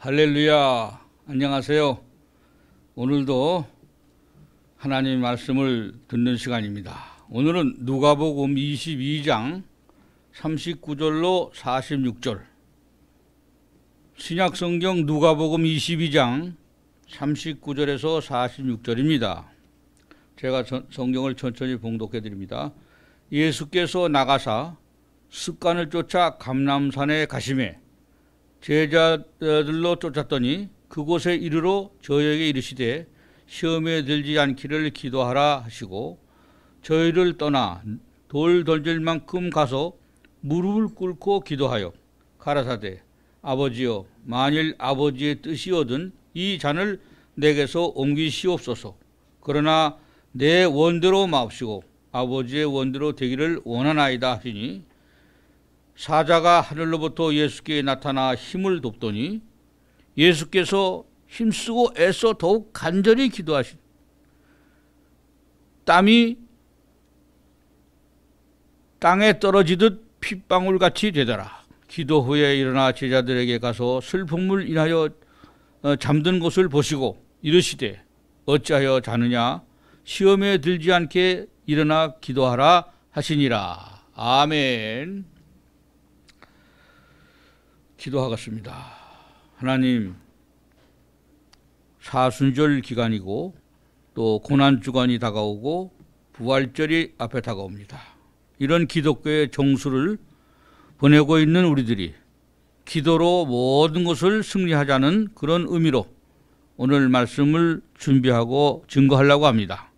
할렐루야. 안녕하세요. 오늘도 하나님 말씀을 듣는 시간입니다. 오늘은 누가복음 22장 39절로 46절. 신약 성경 누가복음 22장 39절에서 46절입니다. 제가 성경을 천천히 봉독해 드립니다. 예수께서 나가사 습관을 쫓아 감람산에 가심해 제자들로 쫓았더니 그곳에 이르러 저에게 이르시되 시험에 들지 않기를 기도하라 하시고 저희를 떠나 돌 던질 만큼 가서 무릎을 꿇고 기도하여 가라사대 아버지여 만일 아버지의 뜻이거든 이 잔을 내게서 옮기시옵소서 그러나 내 원대로 마옵시고 아버지의 원대로 되기를 원하나이다 하시니 사자가 하늘로부터 예수께 나타나 힘을 돕더니 예수께서 힘쓰고 애써 더욱 간절히 기도하신 땀이 땅에 떨어지듯 핏방울같이 되더라. 기도 후에 일어나 제자들에게 가서 슬픔을 인하여 어, 잠든 곳을 보시고 이르시되 어찌하여 자느냐 시험에 들지 않게 일어나 기도하라 하시니라. 아멘. 기도하겠습니다. 하나님, 사순절 기간이고 또 고난 주간이 다가오고 부활절이 앞에 다가옵니다. 이런 기독교의 정수를 보내고 있는 우리들이 기도로 모든 것을 승리하자는 그런 의미로 오늘 말씀을 준비하고 증거하려고 합니다.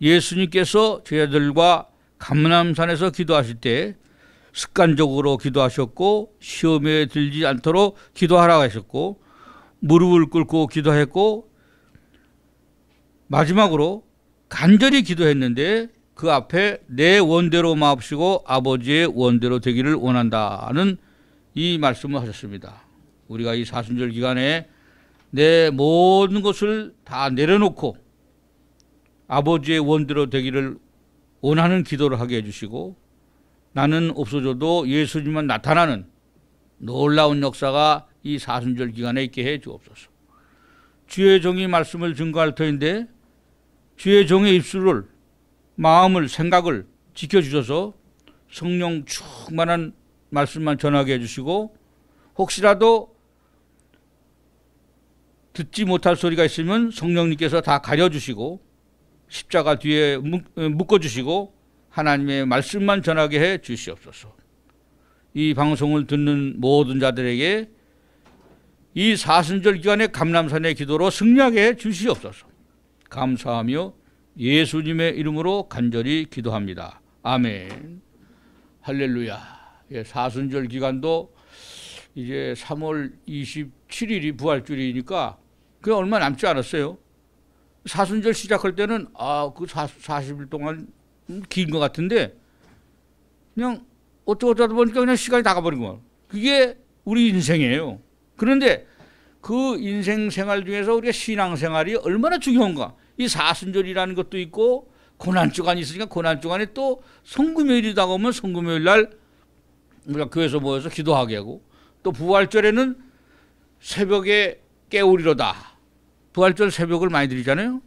예수님께서 제자들과 감남산에서 기도하실 때 습관적으로 기도하셨고 시험에 들지 않도록 기도하라고 하셨고 무릎을 꿇고 기도했고 마지막으로 간절히 기도했는데 그 앞에 내 원대로 마옵시고 아버지의 원대로 되기를 원한다는 이 말씀을 하셨습니다. 우리가 이 사순절 기간에 내 모든 것을 다 내려놓고 아버지의 원대로 되기를 원하는 기도를 하게 해주시고 나는 없어져도 예수님만 나타나는 놀라운 역사가 이 사순절 기간에 있게 해 주옵소서. 주의 종이 말씀을 증거할 터인데 주의 종의 입술을 마음을 생각을 지켜주셔서 성령 충만한 말씀만 전하게 해주시고 혹시라도 듣지 못할 소리가 있으면 성령님께서 다 가려주시고 십자가 뒤에 묶어주시고 하나님의 말씀만 전하게 해 주시옵소서. 이 방송을 듣는 모든 자들에게 이 사순절 기간에 감람산의 기도로 승리하게 해 주시옵소서. 감사하며 예수님의 이름으로 간절히 기도합니다. 아멘. 할렐루야. 예, 사순절 기간도 이제 3월 27일이 부활주일이니까 그게 얼마 남지 않았어요. 사순절 시작할 때는 아, 그 40일 동안 긴것 같은데 그냥 어쩌고저쩌고 보니까 그냥 시간이 다 가버린 거야. 그게 우리 인생이에요. 그런데 그 인생 생활 중에서 우리가 신앙 생활이 얼마나 중요한가. 이 사순절이라는 것도 있고 고난 주간이 있으니까 고난 주간에 또 성금요일이다 가오면 성금요일 날 우리가 교회에서 모여서 기도하게 하고 또 부활절에는 새벽에 깨우리로다. 부활절 새벽을 많이 드리잖아요.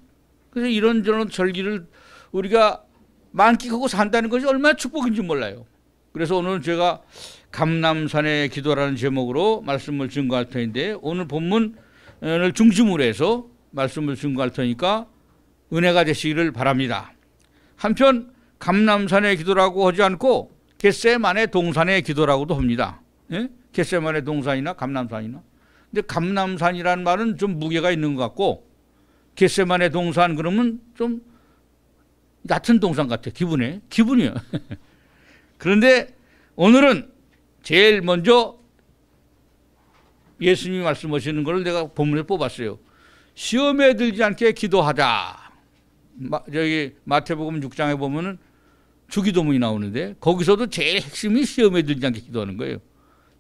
그래서 이런저런 절기를 우리가 만끽하고 산다는 것이 얼마나 축복인지 몰라요. 그래서 오늘 제가 감남산의 기도라는 제목으로 말씀을 증거할 터인데 오늘 본문을 중심으로 해서 말씀을 증거할 테니까 은혜가 되시기를 바랍니다. 한편 감남산의 기도라고 하지 않고 겟세만의 동산의 기도라고도 합니다. 예? 겟세만의 동산이나 감남산이나. 근데 감남산이라는 말은 좀 무게가 있는 것 같고 겟세만의 동산 그러면 좀 같은 동상 같아 기분에 기분이야. 그런데 오늘은 제일 먼저 예수님이 말씀하시는 걸 내가 본문에 뽑았어요. 시험에 들지 않게 기도하자. 마, 저기 마태복음 6장에 보면은 주기도문이 나오는데 거기서도 제일 핵심이 시험에 들지 않게 기도하는 거예요.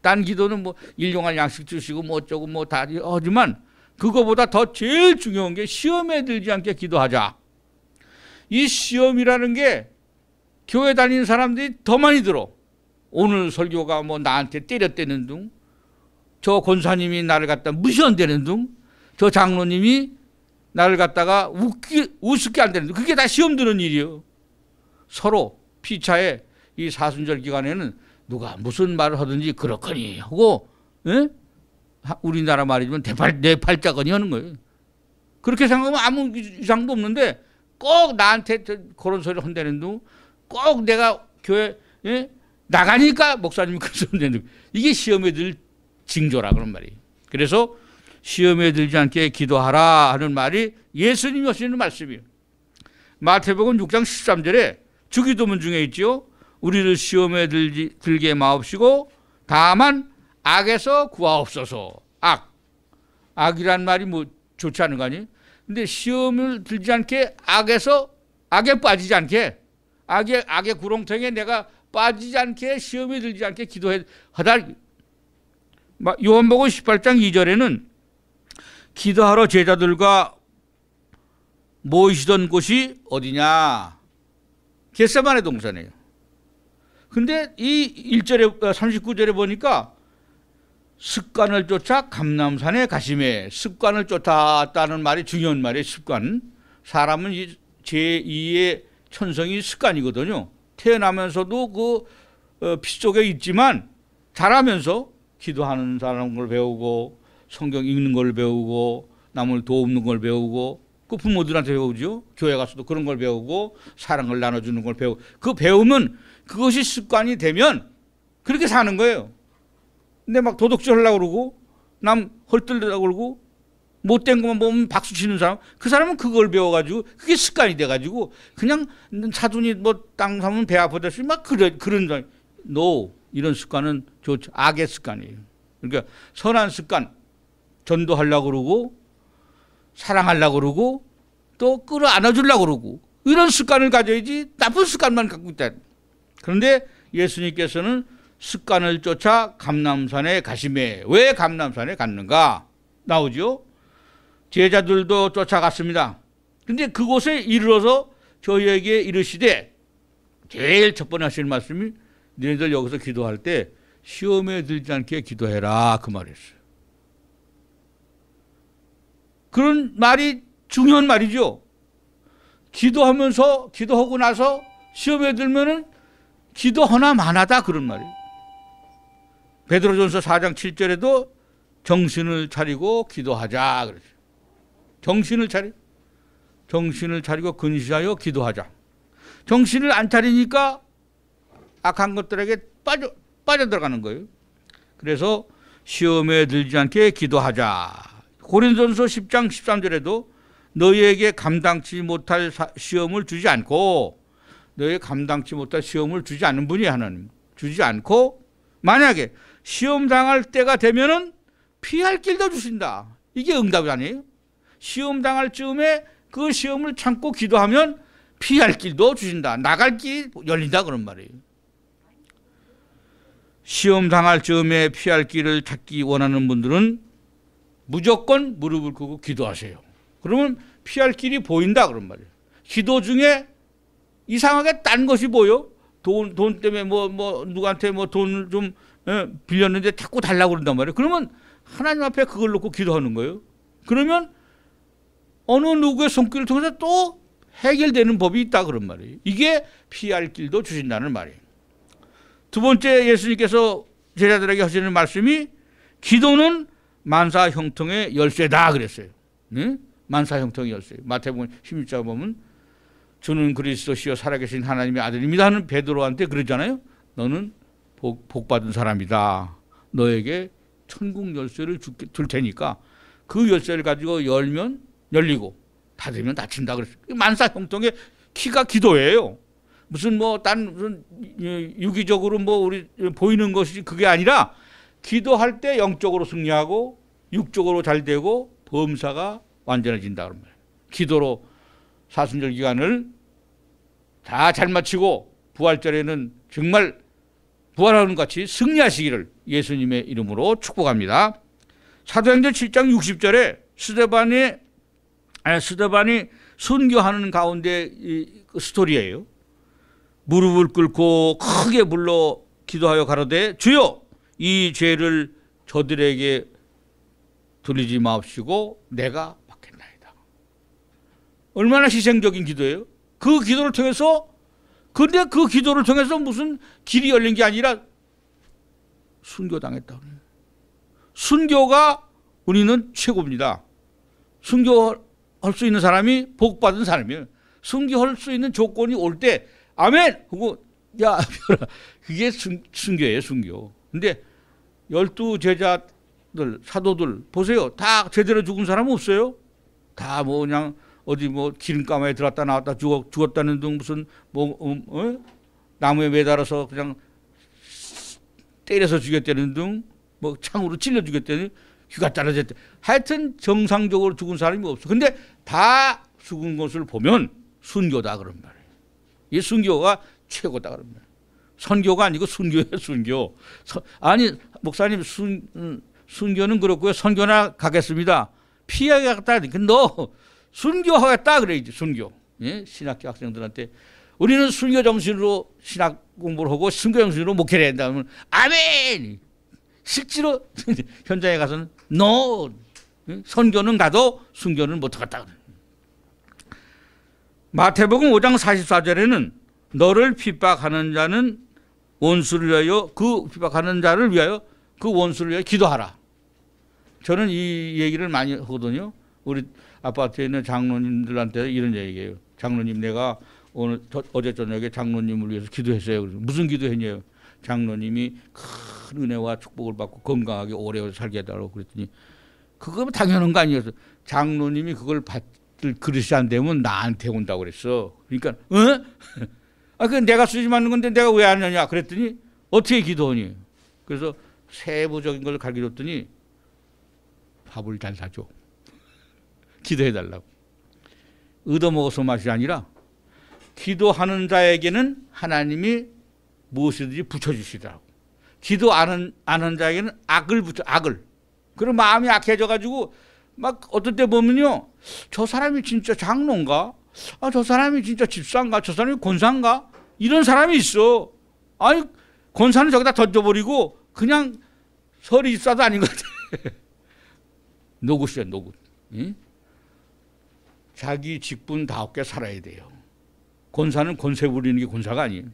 딴 기도는 뭐 일용할 양식 주시고 뭐 어쩌고 뭐다 하지만 그거보다 더 제일 중요한 게 시험에 들지 않게 기도하자. 이 시험이라는 게 교회 다니는 사람들이 더 많이 들어. 오늘 설교가 뭐 나한테 때렸대는 둥, 저 권사님이 나를 갖다 무시한다는 둥, 저 장로님이 나를 갖다가 웃기, 우습게 안되는 둥. 그게 다 시험 드는 일이요. 서로 피차에 이 사순절 기간에는 누가 무슨 말을 하든지 그렇거니 하고, 예? 우리나라 말이지만 대팔, 내팔자거니 네 하는 거예요. 그렇게 생각하면 아무 이상도 없는데 꼭 나한테 그런 소리를 한다는 둥꼭 내가 교회 예? 나가니까 목사님이 그런 소리를 한다는 이게 시험에 들 징조라 그런 말이에요. 그래서 시험에 들지 않게 기도하라 하는 말이 예수님이 하시는 말씀이에요. 마태복음 6장 13절에 주기도문 중에 있지요. 우리를 시험에 들지, 들게 마옵시고 다만 악에서 구하옵소서. 악. 악이란 말이 뭐 좋지 않은 거 아니? 에요 근데 시험을 들지 않게 악에서 악에 빠지지 않게 악의 악의 구렁텅이에 내가 빠지지 않게 시험이 들지 않게 기도해 하다 요한복음 18장 2절에는 기도하러 제자들과 모이시던 곳이 어디냐? 겟세만의 동산이에요. 근데 이 1절에 39절에 어, 보니까 습관을 쫓아 감남산에 가심해 습관을 쫓았다는 말이 중요한 말이에요. 습관. 사람은 제2의 천성이 습관이거든요. 태어나면서도 그빛 어, 속에 있지만 자라면서 기도하는 사람 걸 배우고 성경 읽는 걸 배우고 남을 도우는 걸 배우고 그 부모들한테 배우죠. 교회 가서도 그런 걸 배우고 사랑을 나눠주는 걸 배우고 그 배우면 그것이 습관이 되면 그렇게 사는 거예요. 근데 막도둑질 하려고 그러고 남 헐뜯으려고 그러고 못된 것만 보면 박수 치는 사람 그 사람은 그걸 배워가지고 그게 습관이 돼가지고 그냥 사돈이 뭐 땅 사면 배 아프다시 막 그런 그런 사람 no 이런 습관은 좋죠 악의 습관이에요 그러니까 선한 습관 전도하려고 그러고 사랑하려고 그러고 또 끌어 안아주려고 그러고 이런 습관을 가져야지 나쁜 습관만 갖고 있다 그런데 예수님께서는 습관을 쫓아 감남산에 가심해. 왜 감남산에 갔는가? 나오죠? 제자들도 쫓아갔습니다. 근데 그곳에 이르러서 저희에게 이르시되 제일 첫 번에 하실 말씀이 너희들 여기서 기도할 때 시험에 들지 않게 기도해라 그 말이었어요. 그런 말이 중요한 말이죠. 기도하면서 기도하고 나서 시험에 들면은 기도하나 마나다 그런 말이에요. 베드로전서 4장 7절에도 정신을 차리고 기도하자 그러죠. 정신을 차리 정신을 차리고 근시하여 기도하자. 정신을 안 차리니까 악한 것들에게 빠져 빠져 들어가는 거예요. 그래서 시험에 들지 않게 기도하자. 고린도전서 10장 13절에도 너희에게 감당치 못할 시험을 주지 않고 너희 감당치 못할 시험을 주지 않는 분이 하나님. 주지 않고 만약에 시험 당할 때가 되면은 피할 길도 주신다. 이게 응답이 아니에요. 시험 당할 즈음에 그 시험을 참고 기도하면 피할 길도 주신다. 나갈 길 열린다 그런 말이에요. 시험 당할 즈음에 피할 길을 찾기 원하는 분들은 무조건 무릎을 꿇고 기도하세요. 그러면 피할 길이 보인다 그런 말이에요. 기도 중에 이상하게 딴 것이 보여. 돈, 돈 때문에 뭐, 뭐, 누구한테 뭐 돈을 좀 예, 빌렸는데 자꾸 달라고 그런단 말이에요. 그러면 하나님 앞에 그걸 놓고 기도하는 거예요. 그러면 어느 누구의 손길을 통해서 또 해결되는 법이 있다 그런 말이에요. 이게 피할 길도 주신다는 말이에요. 두 번째 예수님께서 제자들에게 하시는 말씀이 기도는 만사 형통의 열쇠다 그랬어요. 네? 만사 형통의 열쇠. 마태복음 16장 보면 주는 그리스도시요 살아계신 하나님의 아들입니다 하는 베드로한테 그러잖아요. 너는 복, 받은 사람이다. 너에게 천국 열쇠를 줄게, 줄 테니까 그 열쇠를 가지고 열면 열리고 닫으면 닫힌다 그랬어요. 만사 형통의 키가 기도예요. 무슨 뭐딴 무슨 유기적으로 뭐 우리 보이는 것이 그게 아니라 기도할 때 영적으로 승리하고 육적으로 잘 되고 범사가 완전해진다 그런 말이에 기도로 사순절 기간을 다 잘 마치고 부활절에는 정말 부활하는 같이 승리하시기를 예수님의 이름으로 축복합니다. 사도행전 7장 60절에 스데반이 아, 스데반이 순교하는 가운데 그 스토리예요. 무릎을 꿇고 크게 불러 기도하여 가로되 주여 이 죄를 저들에게 돌리지 마옵시고 내가 받겠나이다. 얼마나 희생적인 기도예요. 그 기도를 통해서 근데 그 기도를 통해서 무슨 길이 열린 게 아니라 순교당했다. 순교가 우리는 최고입니다. 순교할 수 있는 사람이 복받은 사람이에요. 순교할 수 있는 조건이 올 때 아멘 하고 야 그게 순, 순교예요 순교. 근데 열두 제자들 사도들 보세요 다 제대로 죽은 사람 없어요. 다 뭐 그냥 어디 뭐 기름가마에 들었다 나왔다 죽었, 죽었다는 등 무슨 뭐 음, 어? 나무에 매달아서 그냥 때려서 죽였다는 등뭐 창으로 찔러 죽였다는 귀가 잘라졌다. 하여튼 정상적으로 죽은 사람이 없어. 근데 다 죽은 것을 보면 순교다 그런 말이에요. 이 순교가 최고다 그런 말이에요. 선교가 아니고 순교예요 순교. 서, 아니 목사님 순, 음, 순교는 그렇고요 선교나 가겠습니다. 피하겠다. 근데 너 순교하겠다 그래야지 순교. 예? 신학교 학생들한테 우리는 순교 정신으로 신학 공부를 하고 순교 정신으로 목회를 한다 면 아멘. 실제로 현장에 가서는 no. 예? 선교는 가도 순교는 못 하겠다. 마태복음 5장 44절에는 너를 핍박하는 자는 원수를 위하여 그 핍박하는 자를 위하여 그 원수를 위하여 기도하라. 저는 이 얘기를 많이 하거든요. 우리 아파트에 있는 장로님들한테 이런 얘기예요. 장로님 내가 오늘 저, 어제 저녁에 장로님을 위해서 기도했어요. 무슨 기도했냐요? 장로님이 큰 은혜와 축복을 받고 건강하게 오래 살게 해달라고 그랬더니 그거 당연한 거 아니었어. 장로님이 그걸 받을 그릇이 안 되면 나한테 온다고 그랬어. 그러니까 응? 어? 아, 그 내가 쓰지 않는 건데 내가 왜 안 하냐? 그랬더니 어떻게 기도하니? 그래서 세부적인 걸 가르쳐 줬더니 밥을 잘 사줘. 기도해 달라고. 얻어먹어서 맛이 아니라 기도하는 자에게는 하나님이 무엇이든지 붙여주시더라고. 기도 안은, 안은 자에게는 악을 붙여, 악을. 그런 마음이 악해져가지고 막 어떨 때 보면요. 저 사람이 진짜 장로인가? 아, 저 사람이 진짜 집사인가? 저 사람이 권사인가? 이런 사람이 있어. 아니, 권사는 저기다 던져버리고 그냥 설이 있어도 아닌 것 같아. 노굿이야, 노굿. 응? 자기 직분 다 없게 살아야 돼요. 권사는 권세 부리는 게 권사가 아니에요.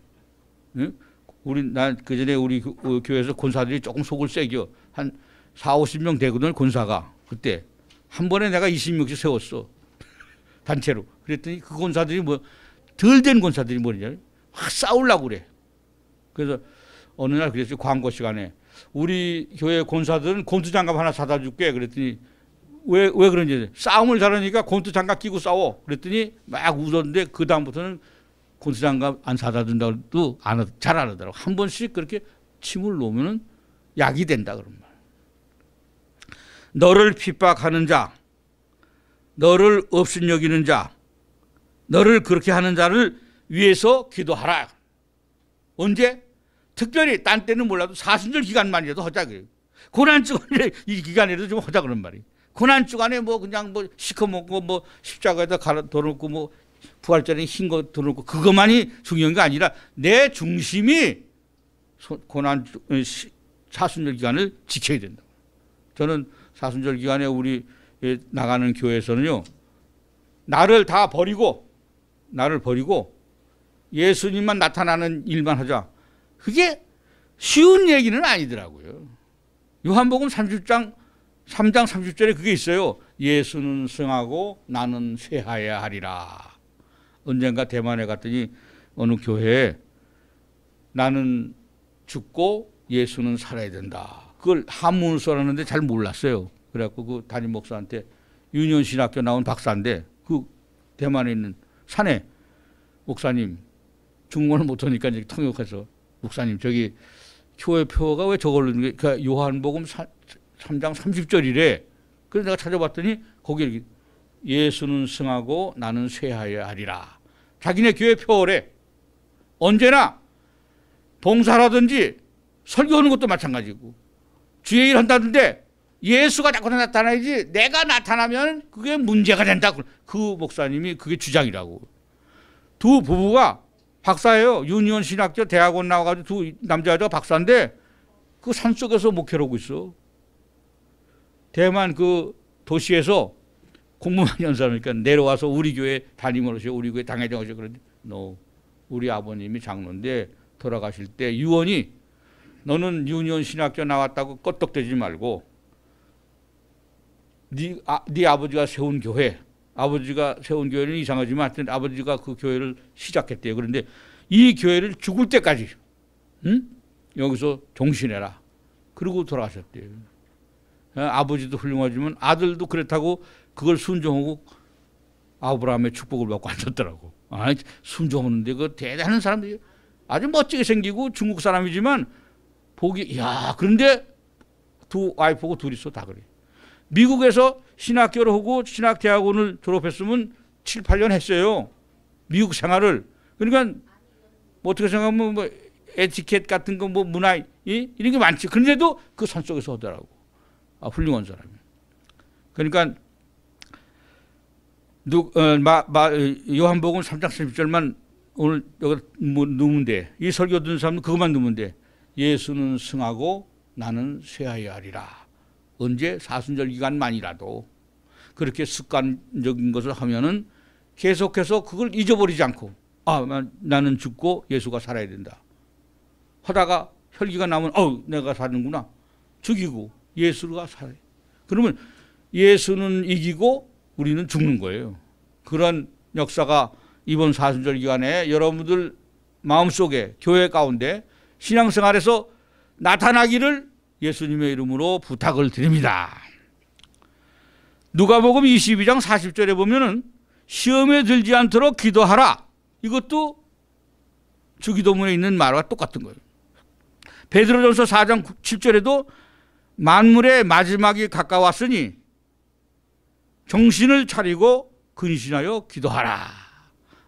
응? 우리 난 그 전에 우리 어, 교회에서 권사들이 조금 속을 세죠. 한 4, 50명 되거든 권사가 그때 한 번에 내가 20명씩 세웠어. 단체로. 그랬더니 그 권사들이 뭐 덜 된 권사들이 뭐냐? 확 싸우려고 그래. 그래서 어느 날 그랬어요. 광고 시간에 우리 교회 권사들은 권투 장갑 하나 사다 줄게. 그랬더니 왜, 왜 그런지. 싸움을 잘하니까 곤투 장갑 끼고 싸워. 그랬더니 막 웃었는데 그다음부터는 곤투 장갑 안 사다 준다고 도 안, 잘안 하더라고. 한 번씩 그렇게 침을 놓으면 약이 된다. 그런 말. 너를 핍박하는 자, 너를 없인 여기는 자, 너를 그렇게 하는 자를 위해서 기도하라. 언제? 특별히 딴 때는 몰라도 사순절 기간만이라도 하자 그래요. 고난증을 이기간이라도좀 하자 그런 말이에요. 고난 주간에 뭐 그냥 뭐 시커멓고 뭐 십자가에다 갈아 놓고뭐 부활절에 흰거 들어놓고 그것만이 중요한 게 아니라 내 중심이 고난 어, 사순절 기간을 지켜야 된다. 저는 사순절 기간에 우리 예, 나가는 교회에서는요 나를 다 버리고 나를 버리고 예수님만 나타나는 일만 하자. 그게 쉬운 얘기는 아니더라고요. 요한복음 30장 3장 30절에 그게 있어요. 예수는 승하고 나는 쇠하야 하리라. 언젠가 대만에 갔더니 어느 교회에 나는 죽고 예수는 살아야 된다. 그걸 한문을 써놨는데 잘 몰랐어요. 그래갖고 그 담임 목사한테 유년신학교 나온 박사인데 그 대만에 있는 산에 목사님 중국어 못하니까 이제 통역해서 목사님 저기 교회 표가 왜 저걸로 그 요한복음 3장 30절이래. 그래서 내가 찾아봤더니 거기 에 예수는 승하고 나는 쇠하여 하리라. 자기네 교회 표어래. 언제나 봉사라든지 설교하는 것도 마찬가지고 주의 일 한다는데 예수가 자꾸 나타나야지 내가 나타나면 그게 문제가 된다. 그 목사님이 그게 주장이라고. 두 부부가 박사예요. 유니온 신학교 대학원 나와가지고 두남자여자가 박사인데 그 산속에서 목회를 하고 있어. 대만 그 도시에서 공무원 연사하니까 내려와서 우리 교회 담임으로서 우리 교회 당회장으로서 그런데 n 우리 아버님이 장로인데 돌아가실 때 유언이 너는 유니온 신학교 나왔다고 껐덕대지 말고 네, 아, 네 아버지가 세운 교회 아버지가 세운 교회는 이상하지만 하여튼 아버지가 그 교회를 시작했대요. 그런데 이 교회를 죽을 때까지 응? 여기서 종신해라. 그리고 돌아가셨대요. 예, 아버지도 훌륭하지만 아들도 그렇다고 그걸 순종하고 아브라함의 축복을 받고 앉았더라고. 아, 순종하는데 그 대단한 사람들이 아주 멋지게 생기고 중국 사람이지만 보기 야 그런데 두 와이프고 둘이서 다 그래. 미국에서 신학교를 하고 신학대학원을 졸업했으면 7, 8년 했어요. 미국 생활을. 그러니까 뭐 어떻게 생각하면 뭐 에티켓 같은 거 뭐 문화 예? 이런 게 많지. 그런데도 그선 속에서 하더라고. 아, 훌륭한 사람이에요. 그러니까 누, 어, 마, 마, 어, 요한복음 3장 30절만 오늘 여기 뭐 누면 돼. 이 설교 듣는 사람은 그것만 누면 돼. 예수는 승하고 나는 쇠하여 하리라. 언제 사순절 기간만이라도 그렇게 습관적인 것을 하면은 계속해서 그걸 잊어버리지 않고 아 나는 죽고 예수가 살아야 된다. 하다가 혈기가 나면 어 내가 사는구나. 죽이고 예수가 살아요. 그러면 예수는 이기고 우리는 죽는 거예요. 그런 역사가 이번 사순절 기간에 여러분들 마음속에 교회 가운데 신앙생활에서 나타나기를 예수님의 이름으로 부탁을 드립니다. 누가복음 22장 40절에 보면은 시험에 들지 않도록 기도하라. 이것도 주기도문에 있는 말과 똑같은 거예요. 베드로전서 4장 7절에도 만물의 마지막이 가까웠으니 정신을 차리고 근신하여 기도하라.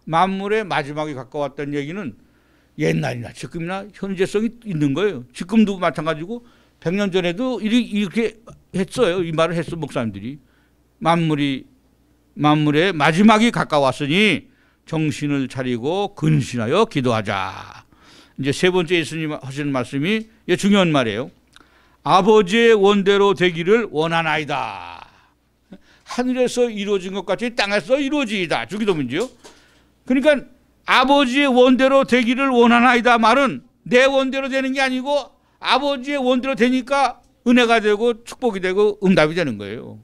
만물의 마지막이 가까웠다는 얘기는 옛날이나 지금이나 현재성이 있는 거예요. 지금도 마찬가지고 100년 전에도 이렇게 했어요. 이 말을 했어 목사님들이. 만물이 만물의 마지막이 가까웠으니 정신을 차리고 근신하여 기도하자. 이제 세 번째 예수님 하시는 말씀이 중요한 말이에요. 아버지의 원대로 되기를 원하나이다. 하늘에서 이루어진 것 같이 땅에서 이루어지이다. 주기도문지요. 그러니까 아버지의 원대로 되기를 원하나이다 말은 내 원대로 되는 게 아니고 아버지의 원대로 되니까 은혜가 되고 축복이 되고 응답이 되는 거예요.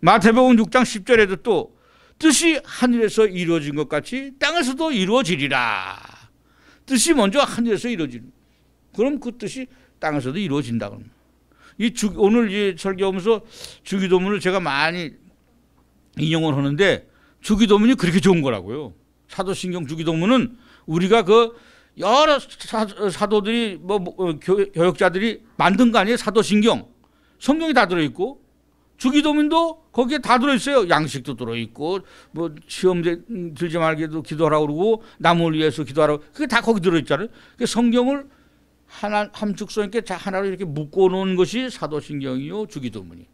마태복음 6장 10절에도 또 뜻이 하늘에서 이루어진 것 같이 땅에서도 이루어지리라. 뜻이 먼저 하늘에서 이루어지는. 그럼 그 뜻이 땅에서도 이루어진다 그럼. 이 주, 오늘 이 설교하면서 주기도문을 제가 많이 인용을 하는데 주기도문이 그렇게 좋은 거라고요. 사도신경 주기도문은 우리가 그 여러 사, 도들이뭐 뭐, 뭐 어, 교, 교역자들이 만든 거 아니에요? 사도신경. 성경이 다 들어 있고 주기도문도 거기에 다 들어있어요. 양식도 들어있고, 뭐, 시험 들지 말게도 기도하라고 그러고, 남을 위해서 기도하라고. 그게 다 거기 들어있잖아요. 그 성경을 하나 함축선 이자 하나로 이렇게 묶어 놓은 것이 사도신경이요 주기도문이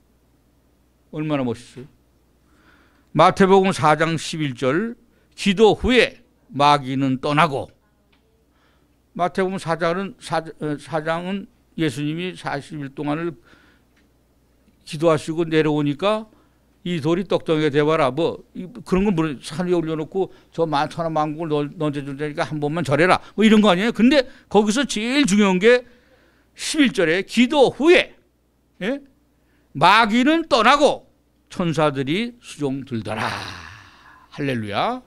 얼마나 멋있어요. 마태복음 4장 11절 기도 후에 마귀는 떠나고 마태복음 4장은 4장은 어, 예수님이 40일 동안을 기도하시고 내려오니까 이 돌이 떡덩이가 돼봐라. 뭐 그런 거산 위에 올려놓고 저 만천원 만국을 던져줄 테니까 한 번만 절해라. 뭐 이런 거 아니에요. 근데 거기서 제일 중요한 게 11절에 기도 후에 예? 마귀는 떠나고 천사들이 수종 들더라. 할렐루야.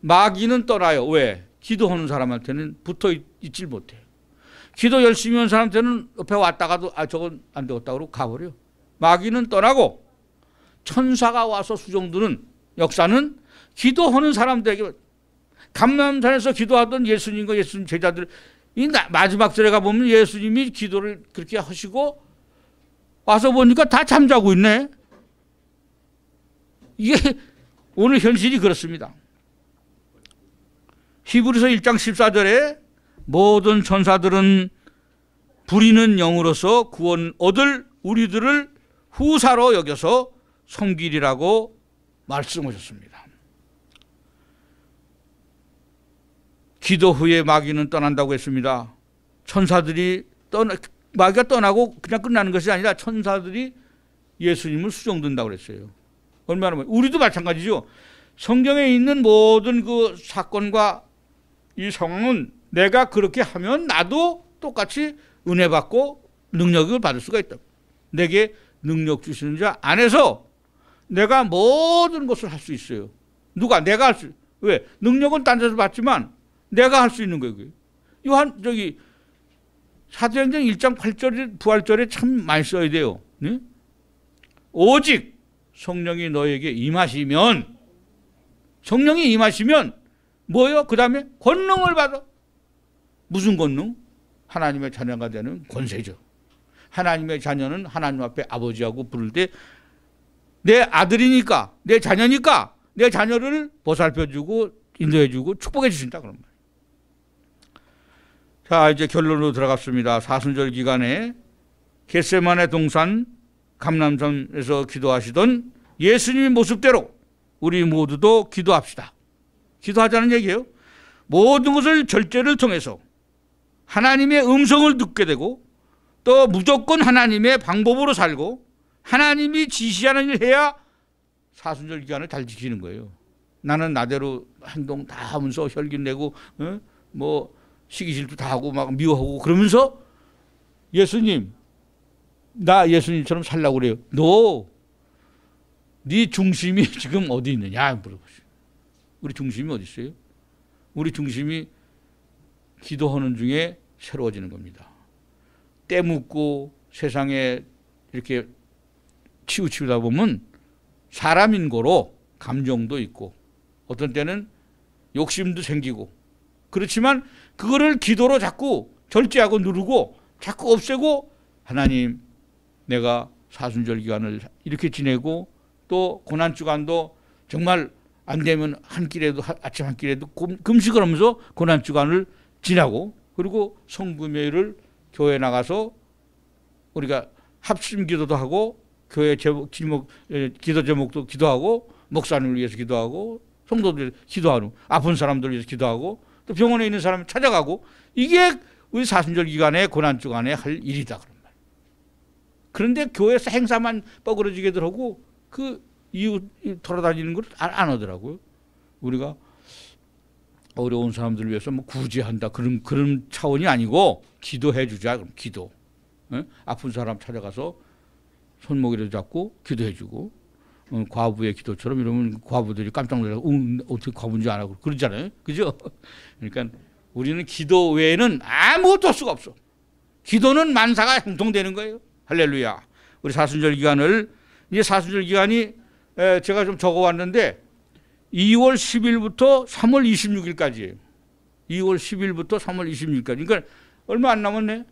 마귀는 떠나요. 왜? 기도하는 사람한테는 붙어 있질 못해요. 기도 열심히 한 사람한테는 옆에 왔다가도 아 저건 안 되겠다 그러고 가버려. 마귀는 떠나고 천사가 와서 수종드는 역사는 기도하는 사람들에게 감람산에서 기도하던 예수님과 예수님 제자들 이 마지막 절에 가보면 예수님이 기도를 그렇게 하시고 와서 보니까 다 잠자고 있네. 이게 오늘 현실이 그렇습니다. 히브리서 1장 14절에 모든 천사들은 부리는 영으로서 구원 얻을 우리들을 후사로 여겨서 섬기리라고 말씀하셨습니다. 기도 후에 마귀는 떠난다고 했습니다. 천사들이 떠나 마귀가 떠나고 그냥 끝나는 것이 아니라 천사들이 예수님을 수종든다고 그랬어요. 얼마나 우리도 마찬가지죠. 성경에 있는 모든 그 사건과 이상은 내가 그렇게 하면 나도 똑같이 은혜 받고 능력을 받을 수가 있다. 내게 능력 주시는 자 안에서 내가 모든 것을 할 수 있어요. 누가? 내가 할 수. 왜? 능력은 딴 데서 받지만 내가 할 수 있는 거예요. 그 요한 저기 사도행전 1장 8절 부활절에 참 많이 써야 돼요. 네? 오직 성령이 너에게 임하시면 성령이 임하시면 뭐요? 그 다음에 권능을 받아. 무슨 권능? 하나님의 자녀가 되는 권세죠. 하나님의 자녀는 하나님 앞에 아버지하고 부를 때내 아들이니까, 내 자녀니까 내 자녀를 보살펴주고 인도해주고 축복해 주신다 그런 말. 자 이제 결론으로 들어갔습니다. 사순절 기간에 겟세만의 동산 감남산에서 기도하시던 예수님 모습대로 우리 모두도 기도합시다. 기도하자는 얘기예요. 모든 것을 절제를 통해서 하나님의 음성을 듣게 되고 또 무조건 하나님의 방법으로 살고 하나님이 지시하는 일을 해야 사순절 기간을 잘 지키는 거예요. 나는 나대로 행동 다 하면서 혈기 내고 어? 뭐 시기 질투 다 하고 막 미워하고 그러면서 예수님 나 예수님처럼 살라고 그래요. 노. 네 중심이 지금 어디 있느냐 물어보세요. 우리 중심이 어디 있어요? 우리 중심이 기도하는 중에 새로워지는 겁니다. 때묻고 세상에 이렇게 치우치다 보면 사람인 거로 감정도 있고 어떤 때는 욕심도 생기고 그렇지만 그거를 기도로 자꾸 절제하고 누르고 자꾸 없애고 하나님 내가 사순절 기간을 이렇게 지내고 또 고난 주간도 정말 안 되면 한 끼라도 아침 한 끼라도 금식을 하면서 고난 주간을 지나고 그리고 성금요일을 교회 나가서 우리가 합심 기도도 하고 교회 제목 제목 예, 기도 제목도 기도하고 목사님을 위해서 기도하고 성도들 기도하고 아픈 사람들 위해서 기도하고 또 병원에 있는 사람을 찾아가고 이게 우리 사순절 기간에 고난 주간에 할 일이다 그런 말. 그런데 교회에서 행사만 뻐그러지게들 하고 그 이웃 돌아다니는 걸안 하더라고요. 우리가 어려운 사람들 을 위해서 뭐 구제한다 그런 그런 차원이 아니고 기도해 주자 그럼 기도. 응? 예? 아픈 사람 찾아가서 손목이라도 잡고 기도해주고 어, 과부의 기도처럼 이러면 과부들이 깜짝 놀라고 응, 음, 어떻게 과부인 줄 알고 그러잖아요. 그죠? 그러니까 우리는 기도 외에는 아무것도 할 수가 없어. 기도는 만사가 형통되는 거예요. 할렐루야. 우리 사순절 기간을 이제 사순절 기간이 에, 제가 좀 적어왔는데 2월 10일부터 3월 2 6일까지 2월 10일부터 3월 26일까지. 그러니까 얼마 안 남았네.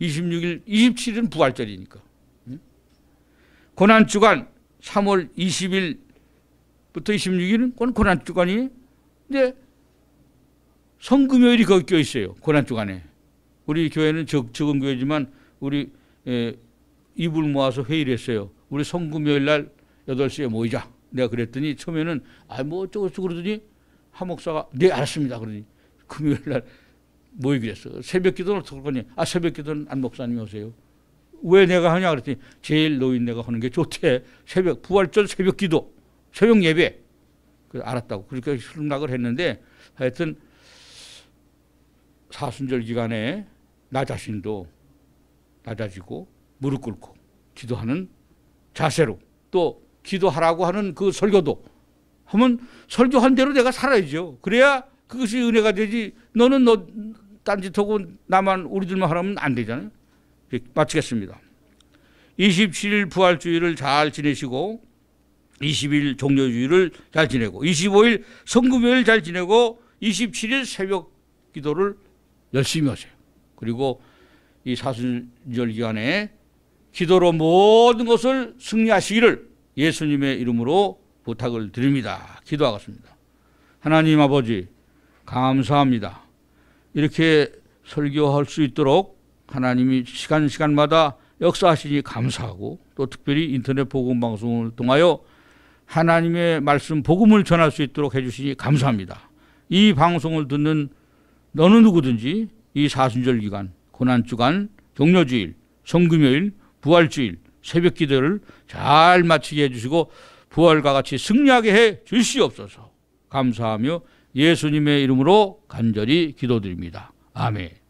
26일, 27일은 부활절이니까. 고난 주간 3월 20일부터 26일은 그건 고난 주간이 근데 성금요일이 거기 껴 있어요. 고난 주간에. 우리 교회는 적, 적은 교회지만 우리 에, 예, 입을 모아서 회의를 했어요. 우리 성금요일 날 8시에 모이자. 내가 그랬더니 처음에는 아 뭐 어쩌고저쩌고 그러더니 한 목사가 네 알았습니다. 그러더니 금요일 날 모이기로 했어. 요 새벽 기도는 어떻게 거냐아 새벽 기도는 안 목사님이 오세요. 왜 내가 하냐 그랬더니 제일 노인네가 하는 게 좋대. 새벽 부활절 새벽 기도, 새벽 예배. 그 알았다고 그렇게 순락을 했는데 하여튼 사순절 기간에 나 자신도 낮아지고 무릎 꿇고 기도하는 자세로 또 기도하라고 하는 그 설교도 하면 설교한 대로 내가 살아야죠. 그래야 그것이 은혜가 되지. 너는 너 딴짓하고 나만 우리들만 하라면 안 되잖아요. 마치겠습니다. 27일 부활주의를 잘 지내시고 20일 종료주의를 잘 지내고 25일 성금요일 잘 지내고 27일 새벽 기도를 열심히 하세요. 그리고 이 사순절 기간에 기도로 모든 것을 승리하시기를 예수님의 이름으로 부탁을 드립니다. 기도하겠습니다. 하나님 아버지 감사합니다. 이렇게 설교할 수 있도록 하나님이 시간 시간마다 역사하시니 감사하고 또 특별히 인터넷 복음 방송을 통하여 하나님의 말씀 복음을 전할 수 있도록 해주시니 감사합니다. 이 방송을 듣는 너는 누구든지 이 사순절 기간, 고난 주간, 격려주일, 성금요일, 부활주일, 새벽 기도를 잘 마치게 해주시고 부활과 같이 승리하게 해 주시옵소서. 감사하며 예수님의 이름으로 간절히 기도드립니다. 아멘.